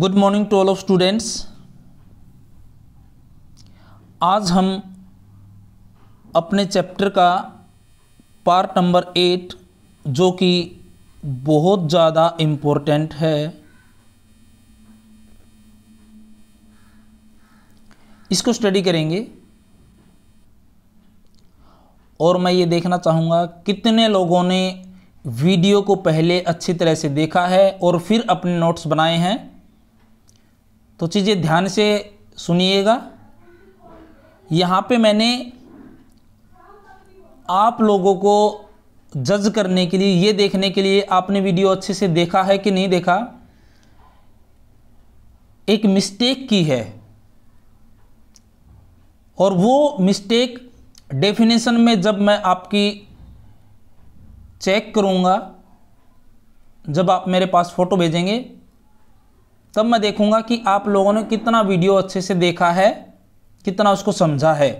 good morning to all of students आज हम अपने चैप्टर का पार्ट नंबर एट जो कि बहुत ज़्यादा इम्पोर्टेंट है इसको स्टडी करेंगे और मैं ये देखना चाहूँगा कितने लोगों ने वीडियो को पहले अच्छी तरह से देखा है और फिर अपने नोट्स बनाए हैं तो चीज़ें ध्यान से सुनिएगा यहाँ पे मैंने आप लोगों को जज करने के लिए ये देखने के लिए आपने वीडियो अच्छे से देखा है कि नहीं देखा एक मिस्टेक की है और वो मिस्टेक डेफिनेशन में जब मैं आपकी चेक करूँगा जब आप मेरे पास फ़ोटो भेजेंगे तब मैं देखूंगा कि आप लोगों ने कितना वीडियो अच्छे से देखा है कितना उसको समझा है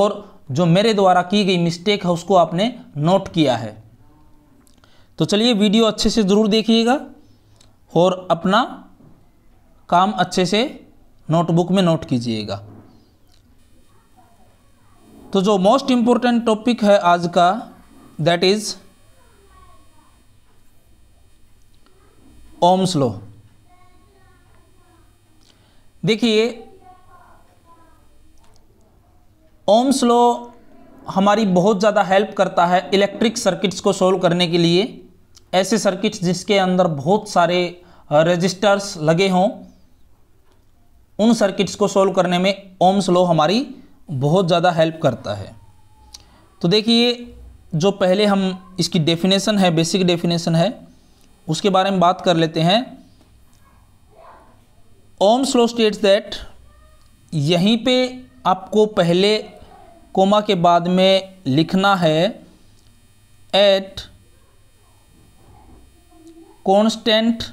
और जो मेरे द्वारा की गई मिस्टेक है उसको आपने नोट किया है तो चलिए वीडियो अच्छे से ज़रूर देखिएगा और अपना काम अच्छे से नोटबुक में नोट कीजिएगा तो जो मोस्ट इम्पोर्टेंट टॉपिक है आज का दैट इज़ ओम्स लॉ देखिए ओम्स लो हमारी बहुत ज़्यादा हेल्प करता है इलेक्ट्रिक सर्किट्स को सोल्व करने के लिए ऐसे सर्किट्स जिसके अंदर बहुत सारे रजिस्टर्स लगे हों उन सर्किट्स को सोल्व करने में ओम्स लो हमारी बहुत ज़्यादा हेल्प करता है तो देखिए जो पहले हम इसकी डेफिनेशन है बेसिक डेफिनेशन है उसके बारे में बात कर लेते हैं ओम स्लो स्टेट्स दैट यहीं पे आपको पहले कोमा के बाद में लिखना है एट कॉन्स्टेंट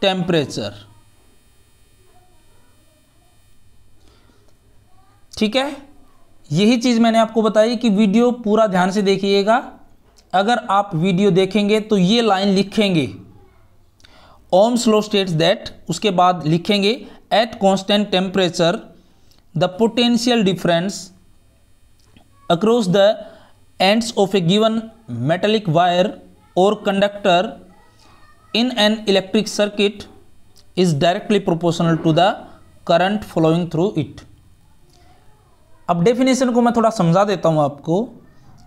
टेम्परेचर ठीक है यही चीज़ मैंने आपको बताई कि वीडियो पूरा ध्यान से देखिएगा अगर आप वीडियो देखेंगे तो ये लाइन लिखेंगे ओम्स लॉ स्टेट्स दैट उसके बाद लिखेंगे at constant temperature the potential difference across the ends of a given metallic wire और conductor in an electric circuit is directly proportional to the current flowing through it अब definition को मैं थोड़ा समझा देता हूं आपको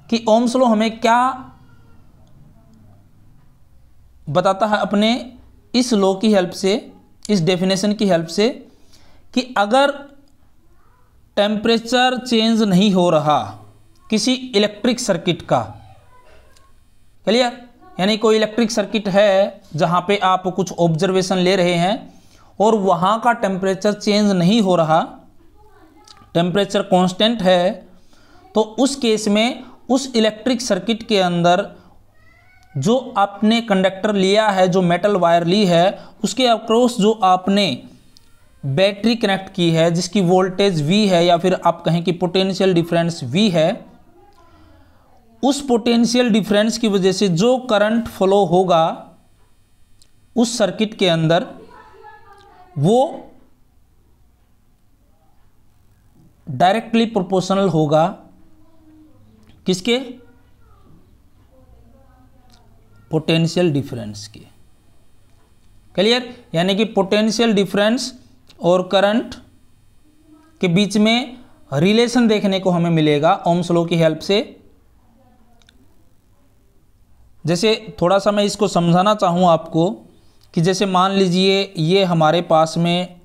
कि ओम्स लॉ हमें क्या बताता है अपने इस लॉ की हेल्प से इस डेफिनेशन की हेल्प से कि अगर टेम्परेचर चेंज नहीं हो रहा किसी इलेक्ट्रिक सर्किट का क्लियर यानी कोई इलेक्ट्रिक सर्किट है जहाँ पे आप कुछ ऑब्जर्वेशन ले रहे हैं और वहाँ का टेम्परेचर चेंज नहीं हो रहा टेम्परेचर कांस्टेंट है तो उस केस में उस इलेक्ट्रिक सर्किट के अंदर जो आपने कंडक्टर लिया है जो मेटल वायर ली है उसके अक्रॉस जो आपने बैटरी कनेक्ट की है जिसकी वोल्टेज वी है या फिर आप कहें कि पोटेंशियल डिफरेंस वी है उस पोटेंशियल डिफरेंस की वजह से जो करंट फ्लो होगा उस सर्किट के अंदर वो डायरेक्टली प्रोपोर्शनल होगा किसके पोटेंशियल डिफरेंस के क्लियर यानी कि पोटेंशियल डिफरेंस और करंट के बीच में रिलेशन देखने को हमें मिलेगा ओम स्लो की हेल्प से जैसे थोड़ा सा मैं इसको समझाना चाहूँ आपको कि जैसे मान लीजिए ये हमारे पास में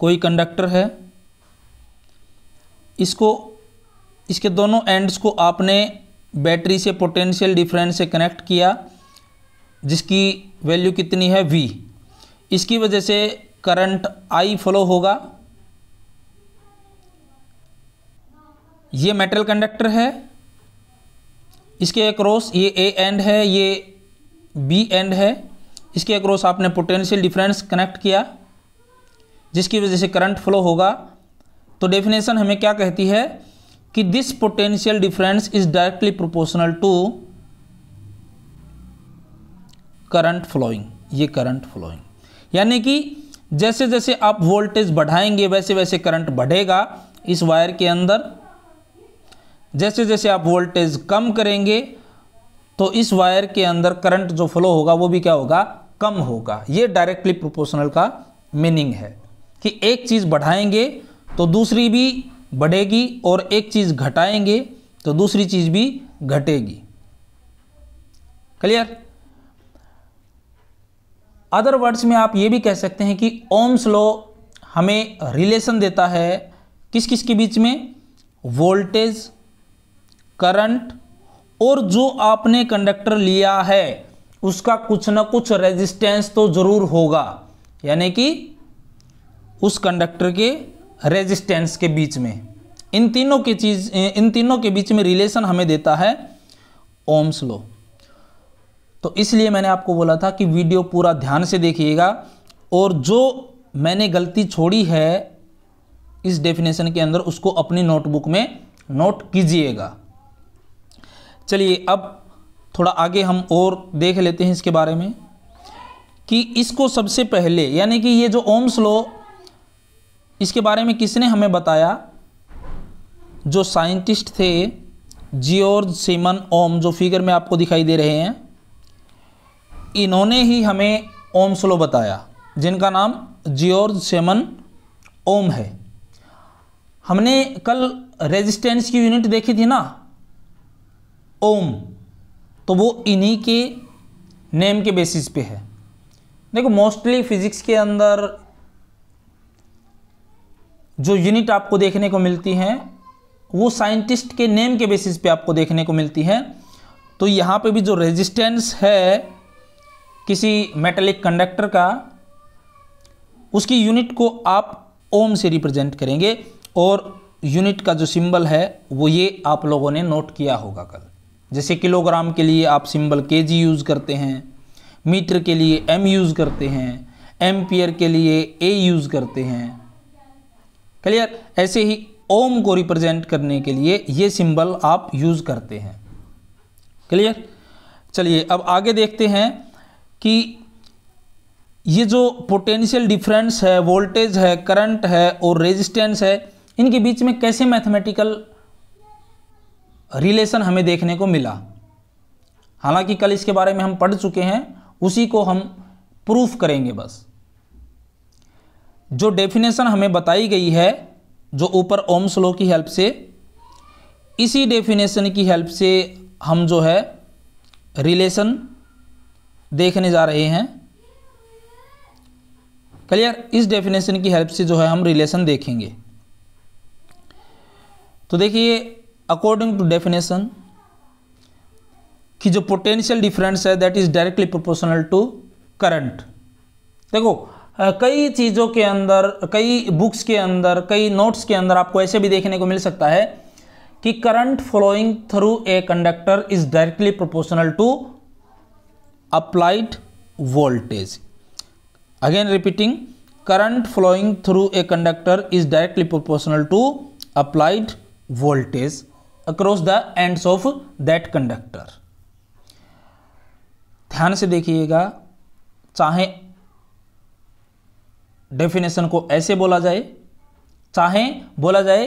कोई कंडक्टर है इसको इसके दोनों एंड्स को आपने बैटरी से पोटेंशियल डिफरेंस से कनेक्ट किया जिसकी वैल्यू कितनी है वी इसकी वजह से करंट आई फ्लो होगा ये मेटल कंडक्टर है इसके अक्रॉस ये ए एंड है ये बी एंड है इसके अक्रॉस आपने पोटेंशियल डिफरेंस कनेक्ट किया जिसकी वजह से करंट फ्लो होगा तो डेफिनेशन हमें क्या कहती है कि this potential difference is directly proportional to current flowing ये करंट फ्लोइंग यानी कि जैसे जैसे आप वोल्टेज बढ़ाएंगे वैसे वैसे करंट बढ़ेगा इस वायर के अंदर जैसे जैसे आप वोल्टेज कम करेंगे तो इस वायर के अंदर करंट जो फ्लो होगा वो भी क्या होगा कम होगा ये डायरेक्टली प्रोपोर्शनल का मीनिंग है कि एक चीज़ बढ़ाएंगे तो दूसरी भी बढ़ेगी और एक चीज़ घटाएंगे तो दूसरी चीज़ भी घटेगी क्लियर अदर वर्ड्स में आप ये भी कह सकते हैं कि ओम्स लॉ हमें रिलेशन देता है किस किस के बीच में वोल्टेज करंट और जो आपने कंडक्टर लिया है उसका कुछ ना कुछ रेजिस्टेंस तो ज़रूर होगा यानी कि उस कंडक्टर के रेजिस्टेंस के बीच में इन तीनों के चीज इन तीनों के बीच में रिलेशन हमें देता है ओम्स लो तो इसलिए मैंने आपको बोला था कि वीडियो पूरा ध्यान से देखिएगा और जो मैंने गलती छोड़ी है इस डेफिनेशन के अंदर उसको अपनी नोटबुक में नोट कीजिएगा चलिए अब थोड़ा आगे हम और देख लेते हैं इसके बारे में कि इसको सबसे पहले यानी कि ये जो ओम्स लो इसके बारे में किसने हमें बताया जो साइंटिस्ट थे जियोर्ज सीमन ओम जो फिगर में आपको दिखाई दे रहे हैं इन्होंने ही हमें ओम स्लो बताया जिनका नाम जियोर्ज सेमन ओम है हमने कल रेजिस्टेंस की यूनिट देखी थी ना ओम तो वो इन्हीं के नेम के बेसिस पे है देखो मोस्टली फिज़िक्स के अंदर जो यूनिट आपको देखने को मिलती हैं वो साइंटिस्ट के नेम के बेसिस पे आपको देखने को मिलती हैं तो यहाँ पे भी जो रेजिस्टेंस है किसी मेटेलिक कंडक्टर का उसकी यूनिट को आप ओम से रिप्रेजेंट करेंगे और यूनिट का जो सिंबल है वो ये आप लोगों ने नोट किया होगा कल जैसे किलोग्राम के लिए आप सिंबल के जी यूज़ करते हैं मीटर के लिए एम यूज़ करते हैं एम्पियर के लिए ए यूज़ करते हैं क्लियर ऐसे ही ओम को रिप्रेजेंट करने के लिए ये सिंबल आप यूज़ करते हैं क्लियर चलिए अब आगे देखते हैं कि ये जो पोटेंशियल डिफरेंस है वोल्टेज है करंट है और रेजिस्टेंस है इनके बीच में कैसे मैथमेटिकल रिलेशन हमें देखने को मिला हालांकि कल इसके बारे में हम पढ़ चुके हैं उसी को हम प्रूफ करेंगे बस जो डेफिनेशन हमें बताई गई है जो ऊपर ओम स्लो की हेल्प से इसी डेफिनेशन की हेल्प से हम जो है रिलेशन देखने जा रहे हैं क्लियर इस डेफिनेशन की हेल्प से जो है हम रिलेशन देखेंगे तो देखिए अकॉर्डिंग टू डेफिनेशन कि जो पोटेंशियल डिफरेंस है that is directly proportional to current देखो कई चीज़ों के अंदर कई बुक्स के अंदर कई नोट्स के अंदर आपको ऐसे भी देखने को मिल सकता है कि current flowing through a conductor is directly proportional to applied voltage again repeating current flowing through a conductor is directly proportional to applied voltage across the ends of that conductor ध्यान से देखिएगा चाहे डेफिनेशन को ऐसे बोला जाए चाहे बोला जाए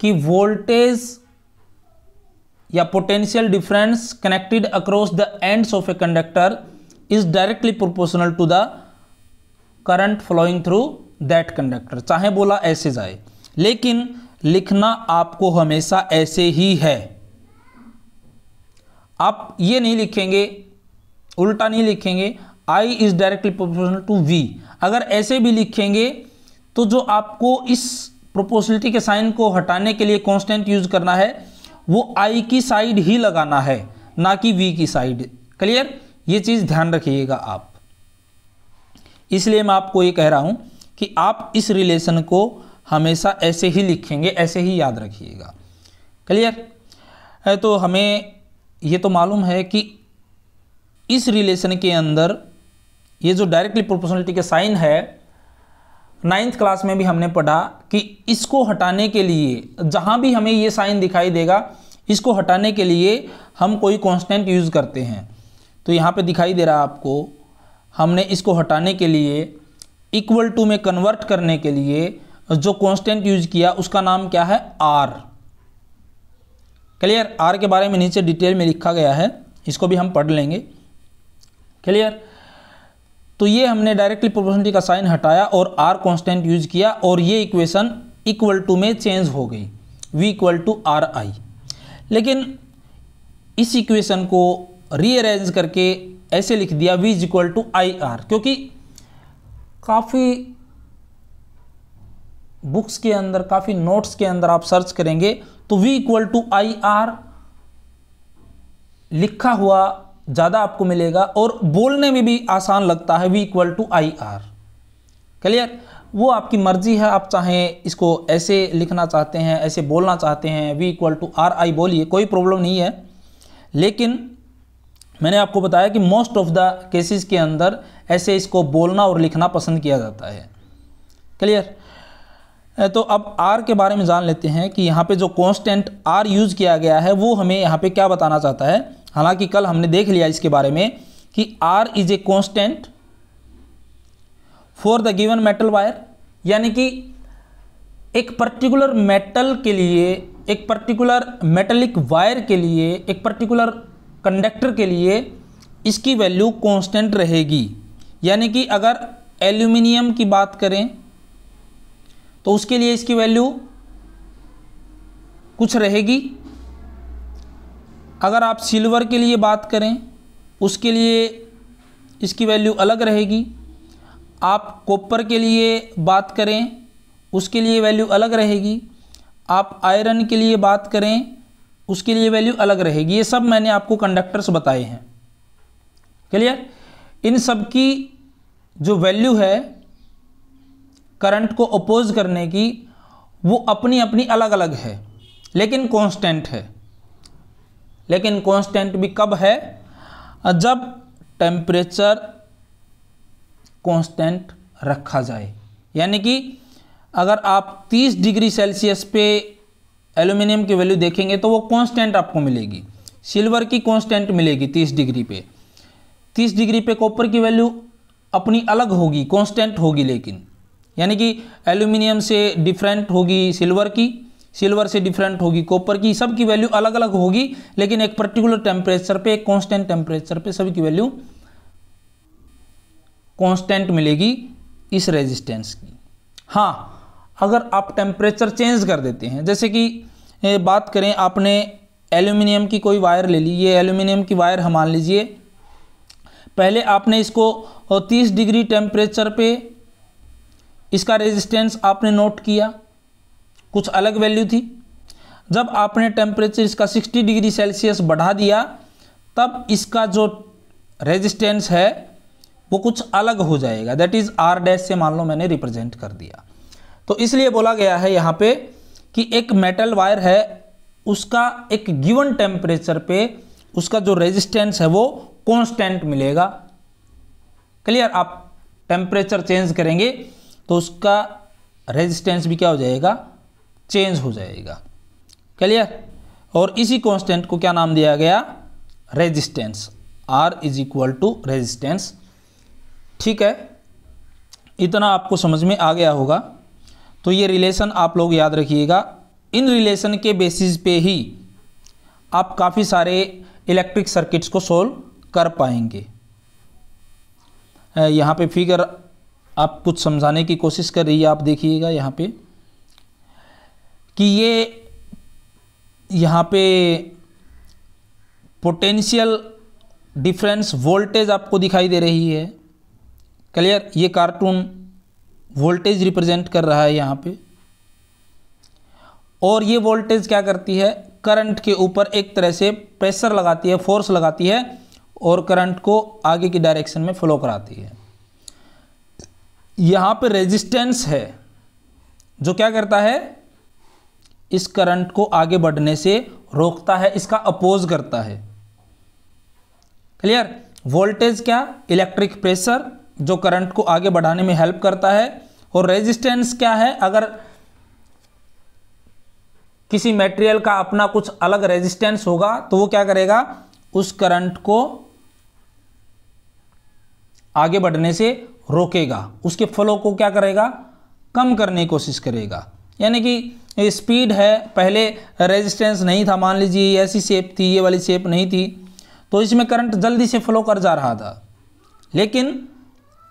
कि वोल्टेज या potential difference connected across the ends of a conductor is directly proportional to the current flowing through that conductor चाहे बोला ऐसे जाए लेकिन लिखना आपको हमेशा ऐसे ही है आप ये नहीं लिखेंगे उल्टा नहीं लिखेंगे I is directly proportional to V अगर ऐसे भी लिखेंगे तो जो आपको इस प्रोपोर्शनलिटी के साइन को हटाने के लिए कांस्टेंट यूज करना है वो आई की साइड ही लगाना है ना कि वी की साइड क्लियर ये चीज़ ध्यान रखिएगा आप इसलिए मैं आपको ये कह रहा हूं कि आप इस रिलेशन को हमेशा ऐसे ही लिखेंगे ऐसे ही याद रखिएगा क्लियर तो हमें ये तो मालूम है कि इस रिलेशन के अंदर ये जो डायरेक्टली प्रोपोर्शनलिटी के साइन है नाइन्थ क्लास में भी हमने पढ़ा कि इसको हटाने के लिए जहाँ भी हमें ये साइन दिखाई देगा इसको हटाने के लिए हम कोई कांस्टेंट यूज़ करते हैं तो यहाँ पे दिखाई दे रहा आपको हमने इसको हटाने के लिए इक्वल टू में कन्वर्ट करने के लिए जो कांस्टेंट यूज किया उसका नाम क्या है आर क्लियर आर के बारे में नीचे डिटेल में लिखा गया है इसको भी हम पढ़ लेंगे क्लियर तो ये हमने डायरेक्टली प्रोपोर्शनलिटी का साइन हटाया और आर कॉन्स्टेंट यूज किया और ये इक्वेशन इक्वल टू में चेंज हो गई V equal to R I लेकिन इस इक्वेशन को रीअरेंज करके ऐसे लिख दिया V is equal to I R क्योंकि काफ़ी बुक्स के अंदर काफ़ी नोट्स के अंदर आप सर्च करेंगे तो V equal to I R लिखा हुआ ज़्यादा आपको मिलेगा और बोलने में भी आसान लगता है V equal to I R clear वो आपकी मर्जी है आप चाहें इसको ऐसे लिखना चाहते हैं ऐसे बोलना चाहते हैं V equal to R I बोलिए कोई प्रॉब्लम नहीं है लेकिन मैंने आपको बताया कि मोस्ट ऑफ द केसेस के अंदर ऐसे इसको बोलना और लिखना पसंद किया जाता है क्लियर तो अब आर के बारे में जान लेते हैं कि यहाँ पे जो कांस्टेंट आर यूज़ किया गया है वो हमें यहाँ पे क्या बताना चाहता है हालांकि कल हमने देख लिया इसके बारे में कि R is a constant for the given metal wire यानी कि एक पर्टिकुलर मेटल के लिए एक पर्टिकुलर मेटलिक वायर के लिए एक पर्टिकुलर कंडक्टर के लिए इसकी वैल्यू कांस्टेंट रहेगी यानी कि अगर एल्यूमिनियम की बात करें तो उसके लिए इसकी वैल्यू कुछ रहेगी अगर आप सिल्वर के लिए बात करें उसके लिए इसकी वैल्यू अलग रहेगी आप कॉपर के लिए बात करें उसके लिए वैल्यू अलग रहेगी आप आयरन के लिए बात करें उसके लिए वैल्यू अलग रहेगी ये सब मैंने आपको कंडक्टर्स बताए हैं क्लियर इन सब की जो वैल्यू है करंट को अपोज करने की वो अपनी अपनी अलग अलग है लेकिन कांस्टेंट है लेकिन कांस्टेंट भी कब है जब टेम्परेचर कांस्टेंट रखा जाए यानी कि अगर आप 30 डिग्री सेल्सियस पे एल्यूमिनियम की वैल्यू देखेंगे तो वो कांस्टेंट आपको मिलेगी सिल्वर की कांस्टेंट मिलेगी 30 डिग्री पे 30 डिग्री पे कॉपर की वैल्यू अपनी अलग होगी कांस्टेंट होगी लेकिन यानी कि एल्यूमिनियम से डिफरेंट होगी सिल्वर की सिल्वर से डिफरेंट होगी कॉपर की सबकी वैल्यू अलग अलग होगी लेकिन एक पर्टिकुलर टेम्परेचर पे एक कॉन्स्टेंट टेम्परेचर पे सभी की वैल्यू कॉन्स्टेंट मिलेगी इस रेजिस्टेंस की हाँ अगर आप टेम्परेचर चेंज कर देते हैं जैसे कि बात करें आपने एल्यूमिनियम की कोई वायर ले ली ये एल्यूमिनियम की वायर हम मान लीजिए पहले आपने इसको तीस डिग्री टेम्परेचर पे इसका रेजिस्टेंस आपने नोट किया कुछ अलग वैल्यू थी जब आपने टेम्परेचर इसका 60 डिग्री सेल्सियस बढ़ा दिया तब इसका जो रेजिस्टेंस है वो कुछ अलग हो जाएगा दैट इज़ आर डैश से मान लो मैंने रिप्रेजेंट कर दिया तो इसलिए बोला गया है यहाँ पे कि एक मेटल वायर है उसका एक गिवन टेम्परेचर पे उसका जो रेजिस्टेंस है वो कॉन्स्टेंट मिलेगा क्लियर आप टेम्परेचर चेंज करेंगे तो उसका रेजिस्टेंस भी क्या हो जाएगा चेंज हो जाएगा क्लियर और इसी कांस्टेंट को क्या नाम दिया गया resistance R is equal to resistance ठीक है इतना आपको समझ में आ गया होगा तो ये रिलेशन आप लोग याद रखिएगा इन रिलेशन के बेसिस पे ही आप काफ़ी सारे इलेक्ट्रिक सर्किट्स को सोल्व कर पाएंगे यहाँ पे फिगर आप कुछ समझाने की कोशिश कर रही है आप देखिएगा यहाँ पे कि ये यहाँ पे पोटेंशियल डिफरेंस वोल्टेज आपको दिखाई दे रही है क्लियर ये कार्टून वोल्टेज रिप्रेजेंट कर रहा है यहाँ पे और ये वोल्टेज क्या करती है करंट के ऊपर एक तरह से प्रेशर लगाती है फोर्स लगाती है और करंट को आगे की डायरेक्शन में फ्लो कराती है यहाँ पे रेजिस्टेंस है जो क्या करता है इस करंट को आगे बढ़ने से रोकता है इसका अपोज करता है क्लियर वोल्टेज क्या इलेक्ट्रिक प्रेशर जो करंट को आगे बढ़ाने में हेल्प करता है और रेजिस्टेंस क्या है अगर किसी मटेरियल का अपना कुछ अलग रेजिस्टेंस होगा तो वो क्या करेगा उस करंट को आगे बढ़ने से रोकेगा उसके फ्लो को क्या करेगा कम करने की कोशिश करेगा यानी कि स्पीड है पहले रेजिस्टेंस नहीं था मान लीजिए ऐसी शेप थी ये वाली शेप नहीं थी तो इसमें करंट जल्दी से फ्लो कर जा रहा था लेकिन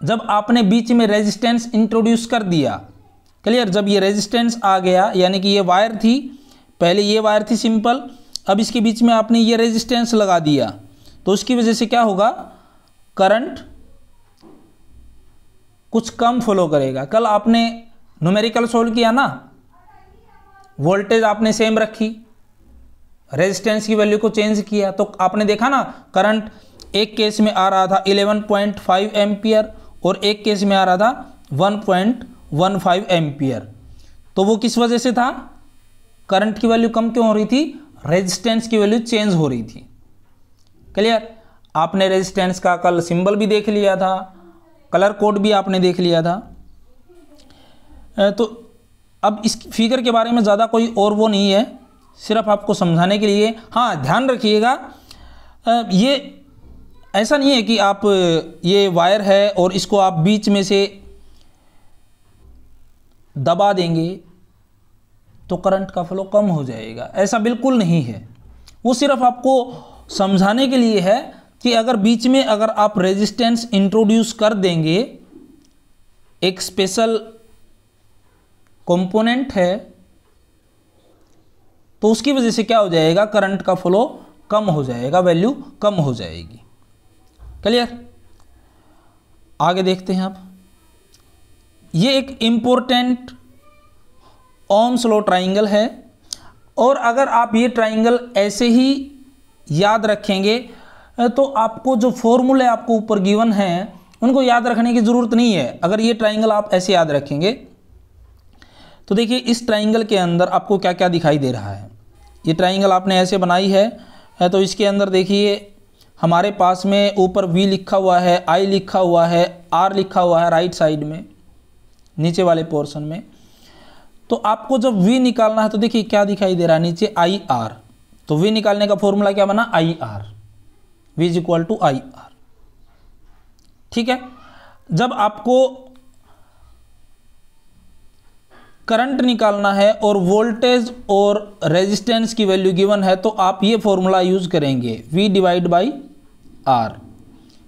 जब आपने बीच में रेजिस्टेंस इंट्रोड्यूस कर दिया क्लियर जब ये रेजिस्टेंस आ गया यानी कि ये वायर थी पहले ये वायर थी सिंपल अब इसके बीच में आपने ये रेजिस्टेंस लगा दिया तो उसकी वजह से क्या होगा करंट कुछ कम फ्लो करेगा कल आपने न्यूमेरिकल सोल्व किया ना वोल्टेज आपने सेम रखी रेजिस्टेंस की वैल्यू को चेंज किया तो आपने देखा ना करंट एक केस में आ रहा था 11.5 पॉइंट और एक केस में आ रहा था 1.15 पॉइंट तो वो किस वजह से था करंट की वैल्यू कम क्यों हो रही थी रेजिस्टेंस की वैल्यू चेंज हो रही थी क्लियर आपने रेजिस्टेंस का कल सिंबल भी देख लिया था कलर कोड भी आपने देख लिया था तो अब इस फिगर के बारे में ज़्यादा कोई और वो नहीं है सिर्फ आपको समझाने के लिए हाँ ध्यान रखिएगा ये ऐसा नहीं है कि आप ये वायर है और इसको आप बीच में से दबा देंगे तो करंट का फ्लो कम हो जाएगा ऐसा बिल्कुल नहीं है वो सिर्फ आपको समझाने के लिए है कि अगर बीच में अगर आप रेजिस्टेंस इंट्रोड्यूस कर देंगे एक स्पेशल कंपोनेंट है तो उसकी वजह से क्या हो जाएगा करंट का फ्लो कम हो जाएगा वैल्यू कम हो जाएगी क्लियर आगे देखते हैं आप ये एक इंपॉर्टेंट ओम स्लो ट्राइंगल है और अगर आप ये ट्राइंगल ऐसे ही याद रखेंगे तो आपको जो फॉर्मूले आपको ऊपर गिवन हैं उनको याद रखने की ज़रूरत नहीं है अगर ये ट्राइंगल आप ऐसे याद रखेंगे तो देखिए इस ट्राइंगल के अंदर आपको क्या क्या दिखाई दे रहा है ये ट्राइंगल आपने ऐसे बनाई है तो इसके अंदर देखिए हमारे पास में ऊपर वी लिखा हुआ है आई लिखा हुआ है आर लिखा हुआ है राइट साइड में नीचे वाले पोर्शन में तो आपको जब वी निकालना है तो देखिए क्या दिखाई दे रहा है नीचे आई आर तो वी निकालने का फॉर्मूला क्या बना I R V is equal to I R ठीक है जब आपको करंट निकालना है और वोल्टेज और रेजिस्टेंस की वैल्यू गिवन है तो आप ये फॉर्मूला यूज़ करेंगे V divide by R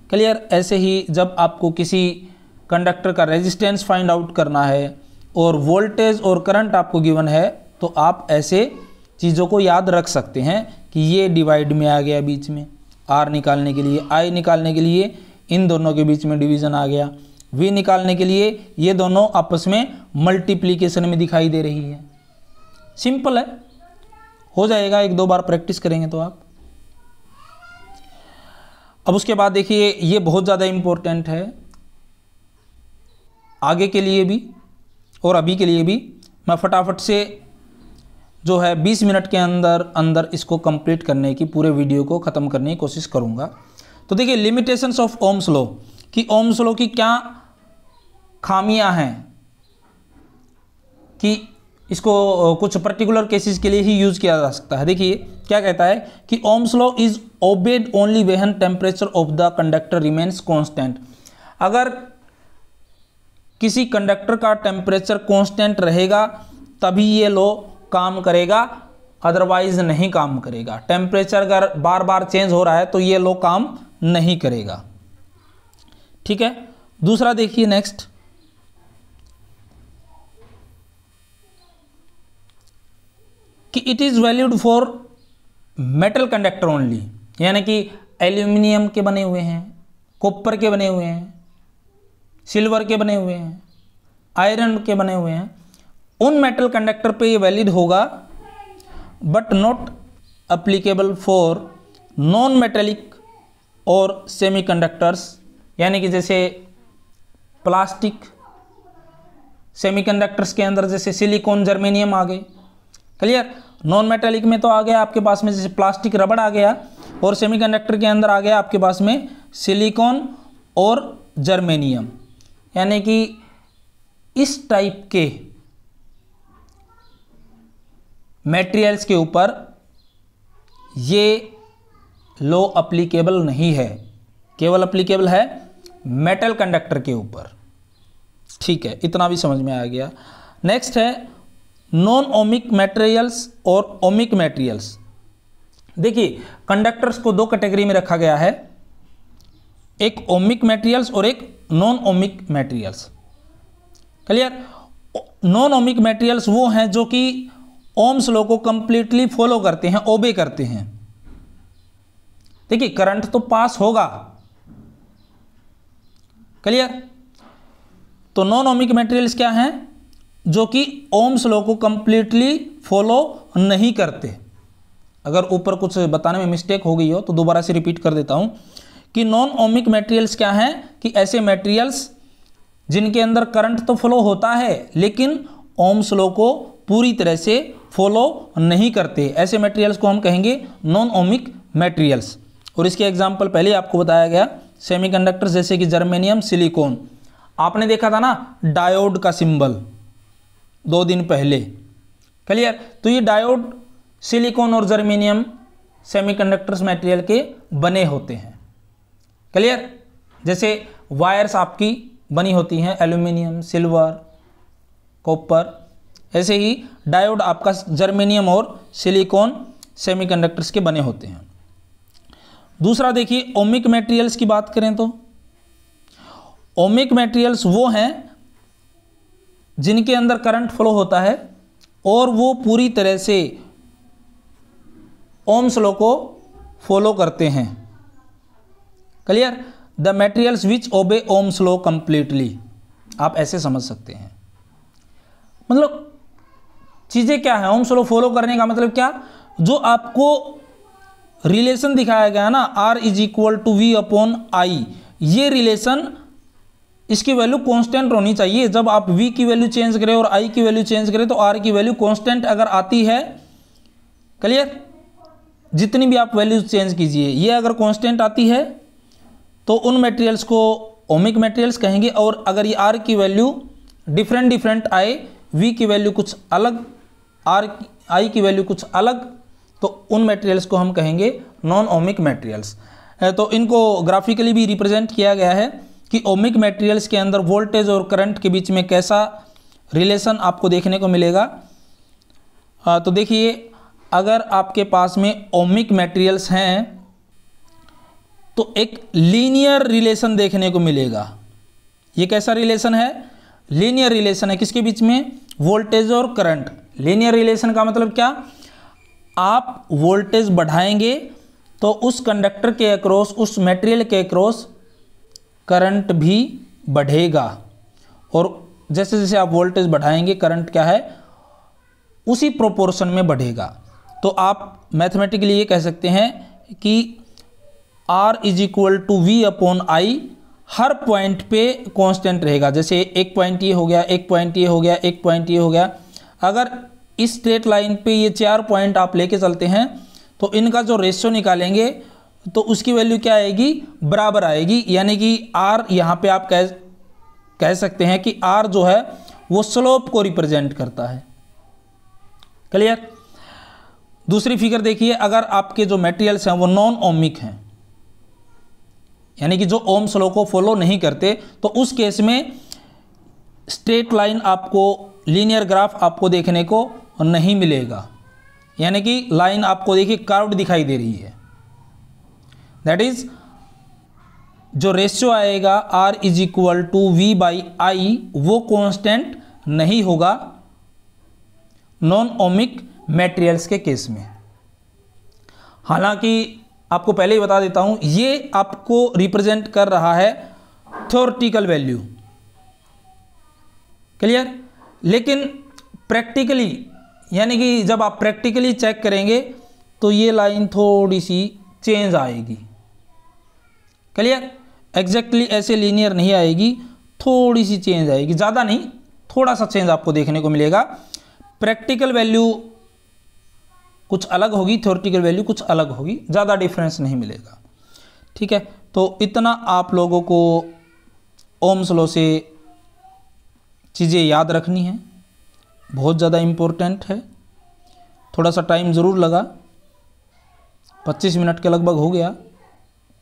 clear ऐसे ही जब आपको किसी कंडक्टर का रेजिस्टेंस फाइंड आउट करना है और वोल्टेज और करंट आपको गिवन है तो आप ऐसे चीज़ों को याद रख सकते हैं कि ये डिवाइड में आ गया बीच में आर निकालने के लिए आई निकालने के लिए इन दोनों के बीच में डिवीज़न आ गया वी निकालने के लिए ये दोनों आपस में मल्टीप्लीकेशन में दिखाई दे रही है सिंपल है हो जाएगा एक दो बार प्रैक्टिस करेंगे तो आप अब उसके बाद देखिए ये बहुत ज़्यादा इम्पोर्टेंट है आगे के लिए भी और अभी के लिए भी मैं फटाफट से जो है 20 मिनट के अंदर अंदर इसको कंप्लीट करने की पूरे वीडियो को ख़त्म करने की कोशिश करूँगा तो देखिए लिमिटेशंस ऑफ ओम्स लॉ कि ओम्स लॉ की क्या खामियां हैं कि इसको कुछ पर्टिकुलर केसेस के लिए ही यूज़ किया जा सकता है देखिए क्या कहता है कि Ohm's law is obeyed only when temperature of the conductor remains constant अगर किसी कंडक्टर का टेम्परेचर कॉन्स्टेंट रहेगा तभी ये लॉ काम करेगा अदरवाइज नहीं काम करेगा टेम्परेचर अगर बार बार चेंज हो रहा है तो ये लॉ काम नहीं करेगा ठीक है दूसरा देखिए नेक्स्ट कि it is valued for metal conductor only यानी कि एल्यूमिनियम के बने हुए हैं कॉपर के बने हुए हैं सिल्वर के बने हुए हैं आयरन के बने हुए हैं उन मेटल कंडक्टर पे ये वैलिड होगा but not applicable for non metallic और सेमीकंडक्टर्स यानी कि जैसे प्लास्टिक सेमीकंडक्टर्स के अंदर जैसे सिलिकॉन जर्मेनियम आ गए क्लियर नॉन मेटेलिक में तो आ गया आपके पास में जैसे प्लास्टिक रबड़ आ गया और सेमीकंडक्टर के अंदर आ गया आपके पास में सिलिकॉन और जर्मेनियम यानी कि इस टाइप के मेटेरियल्स के ऊपर ये लो अप्लीकेबल नहीं है केवल अप्लीकेबल है मेटल कंडक्टर के ऊपर ठीक है इतना भी समझ में आ गया नेक्स्ट है नॉन ओमिक मटेरियल्स और ओमिक मटेरियल्स देखिए कंडक्टर्स को दो कैटेगरी में रखा गया है एक ओमिक मटेरियल्स और एक non ohmic materials clear non ohmic materials वो हैं जो कि ओम्स लो को कंप्लीटली फॉलो करते हैं ओबे करते हैं देखिए करंट तो पास होगा क्लियर तो नॉन ओमिक मटेरियल्स क्या हैं जो कि ओम्स लॉ को कम्प्लीटली फॉलो नहीं करते अगर ऊपर कुछ बताने में मिस्टेक हो गई हो तो दोबारा से रिपीट कर देता हूँ कि नॉन ओमिक मटेरियल्स क्या हैं कि ऐसे मटेरियल्स जिनके अंदर करंट तो फ्लो होता है लेकिन ओम्स लॉ को पूरी तरह से फॉलो नहीं करते ऐसे मटेरियल्स को हम कहेंगे नॉन ओमिक मटेरियल्स और इसके एग्जाम्पल पहले आपको बताया गया सेमीकंडक्टर जैसे कि जर्मेनियम सिलिकॉन आपने देखा था ना डायोड का सिंबल दो दिन पहले क्लियर तो ये डायोड सिलिकॉन और जर्मेनियम सेमीकंडक्टर्स मटेरियल के बने होते हैं क्लियर जैसे वायर्स आपकी बनी होती हैं एल्यूमिनियम सिल्वर कॉपर ऐसे ही डायोड आपका जर्मेनियम और सिलिकॉन सेमीकंडक्टर्स के बने होते हैं दूसरा देखिए ओमिक मटेरियल्स की बात करें तो ओमिक मटेरियल्स वो हैं जिनके अंदर करंट फ्लो होता है और वो पूरी तरह से ओम्स लॉ को फॉलो करते हैं क्लियर द मेटेरियल्स विच ओबे ओम्स लॉ कंप्लीटली आप ऐसे समझ सकते हैं मतलब चीज़ें क्या है ओम्स लॉ फॉलो करने का मतलब क्या जो आपको रिलेशन दिखाया गया है ना R is equal to V upon I ये रिलेशन इसकी वैल्यू कांस्टेंट होनी चाहिए जब आप v की वैल्यू चेंज करें और i की वैल्यू चेंज करें तो r की वैल्यू कांस्टेंट अगर आती है क्लियर जितनी भी आप वैल्यू चेंज कीजिए ये अगर कांस्टेंट आती है तो उन मटेरियल्स को ओमिक मटेरियल्स कहेंगे और अगर ये आर की वैल्यू डिफरेंट डिफरेंट आए वी की वैल्यू कुछ अलग आर आई की वैल्यू कुछ अलग तो उन मेटेरियल्स को हम कहेंगे नॉन ओमिक मटेरियल्स तो इनको ग्राफिकली भी रिप्रेजेंट किया गया है कि ओमिक मटेरियल्स के अंदर वोल्टेज और करंट के बीच में कैसा रिलेशन आपको देखने को मिलेगा आ, तो देखिए अगर आपके पास में ओमिक मटेरियल्स हैं तो एक लीनियर रिलेशन देखने को मिलेगा ये कैसा रिलेशन है लीनियर रिलेशन है किसके बीच में वोल्टेज और करंट लीनियर रिलेशन का मतलब क्या आप वोल्टेज बढ़ाएंगे तो उस कंडक्टर के अक्रॉस उस मटेरियल के अक्रॉस करंट भी बढ़ेगा और जैसे जैसे आप वोल्टेज बढ़ाएंगे करंट क्या है उसी प्रोपोर्शन में बढ़ेगा तो आप मैथमेटिकली ये कह सकते हैं कि R is equal to V upon I हर पॉइंट पे कांस्टेंट रहेगा जैसे एक पॉइंट ये हो गया एक पॉइंट ये हो गया एक पॉइंट ये हो गया अगर इस स्ट्रेट लाइन पे ये चार पॉइंट आप लेके चलते हैं तो इनका जो रेशियो निकालेंगे तो उसकी वैल्यू क्या आएगी बराबर आएगी यानी कि आर यहाँ पे आप कह कह सकते हैं कि आर जो है वो स्लोप को रिप्रेजेंट करता है क्लियर दूसरी फिगर देखिए अगर आपके जो मटेरियल्स हैं वो नॉन ओमिक हैं यानी कि जो ओम स्लो को फॉलो नहीं करते तो उस केस में स्ट्रेट लाइन आपको लीनियर ग्राफ आपको देखने को नहीं मिलेगा यानी कि लाइन आपको देखिए कर्व दिखाई दे रही है दैट इज जो रेशियो आएगा R is equal to V by I वो कॉन्स्टेंट नहीं होगा नॉन ओमिक मेटेरियल्स के केस में हालांकि आपको पहले ही बता देता हूं ये आपको रिप्रेजेंट कर रहा है थ्योरटिकल वैल्यू क्लियर लेकिन प्रैक्टिकली यानी कि जब आप प्रैक्टिकली चेक करेंगे तो ये लाइन थोड़ी सी चेंज आएगी क्लियर एग्जैक्टली ऐसे लीनियर नहीं आएगी थोड़ी सी चेंज आएगी ज़्यादा नहीं थोड़ा सा चेंज आपको देखने को मिलेगा प्रैक्टिकल वैल्यू कुछ अलग होगी थ्योरेटिकल वैल्यू कुछ अलग होगी ज़्यादा डिफरेंस नहीं मिलेगा ठीक है तो इतना आप लोगों को ओम स्लो से चीज़ें याद रखनी है बहुत ज़्यादा इम्पोर्टेंट है थोड़ा सा टाइम ज़रूर लगा 25 मिनट के लगभग हो गया